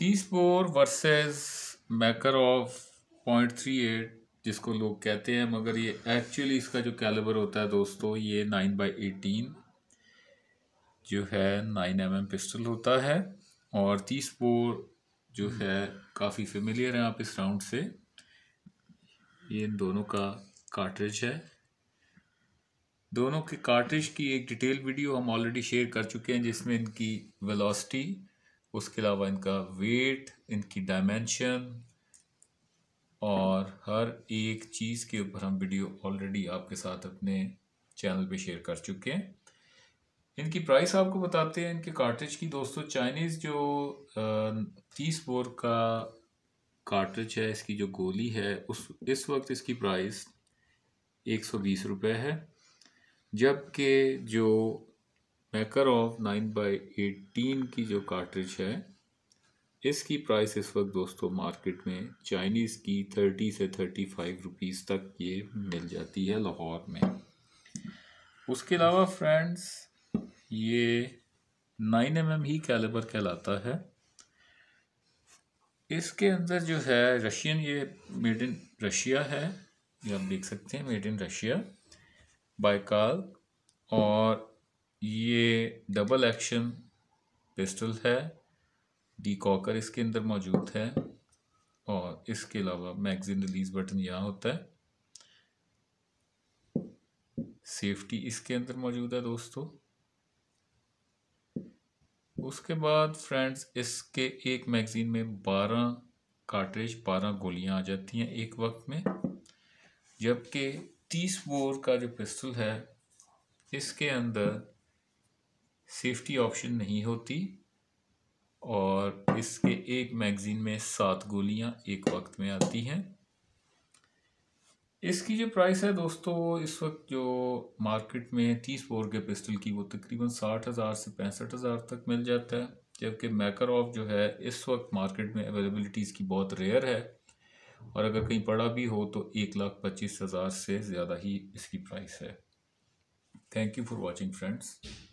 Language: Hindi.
तीसपोर versus Makarov point three eight जिसको लोग कहते हैं मगर ये एक्चुअली इसका जो कैलिबर होता है दोस्तों ये नाइन बाई एटीन जो है नाइन एम एम पिस्टल होता है और तीस बोर जो हम्म। है काफ़ी फेमिलियर है आप इस राउंड से ये इन दोनों का कार्टरेज है दोनों के कार्टरेज की एक डिटेल वीडियो हम ऑलरेडी शेयर कर चुके हैं जिसमें इनकी वेलोसिटी उसके अलावा इनका वेट इनकी डायमेंशन और हर एक चीज़ के ऊपर हम वीडियो ऑलरेडी आपके साथ अपने चैनल पे शेयर कर चुके हैं इनकी प्राइस आपको बताते हैं इनके कार्टेज की दोस्तों चाइनीज़ जो तीस बोर का कार्टेज है इसकी जो गोली है उस इस वक्त इसकी प्राइस एक सौ बीस रुपये है जबकि जो Makarov nine by eighteen की जो कार्ट्रिज है इसकी प्राइस इस वक्त दोस्तों मार्केट में चाइनीज़ की थर्टी से थर्टी फाइव रुपीज़ तक ये मिल जाती है लाहौर में उसके अलावा फ्रेंड्स ये नाइन एम एम ही कैलेबर कहलाता है इसके अंदर जो है रशियन ये मेड इन रशिया है ये आप देख सकते हैं मेड इन रशिया बाइकाल और ये डबल एक्शन पिस्टल है डी कॉकर इसके अंदर मौजूद है और इसके अलावा मैगजीन रिलीज बटन यहाँ होता है सेफ्टी इसके अंदर मौजूद है दोस्तों उसके बाद फ्रेंड्स इसके एक मैगज़ीन में बारह कार्टरेज बारह गोलियां आ जाती हैं एक वक्त में जबकि तीस बोर का जो पिस्टल है इसके अंदर सेफ्टी ऑप्शन नहीं होती और इसके एक मैगज़ीन में सात गोलियां एक वक्त में आती हैं इसकी जो प्राइस है दोस्तों इस वक्त जो मार्केट में तीस बोर के पिस्टल की वो तकरीबन साठ हज़ार से पैंसठ हज़ार तक मिल जाता है जबकि मैकर ऑफ जो है इस वक्त मार्केट में अवेलेबलिटीज़ की बहुत रेयर है और अगर कहीं पड़ा भी हो तो एक लाख पच्चीस हज़ार से ज़्यादा ही इसकी प्राइस है thank you for watching friends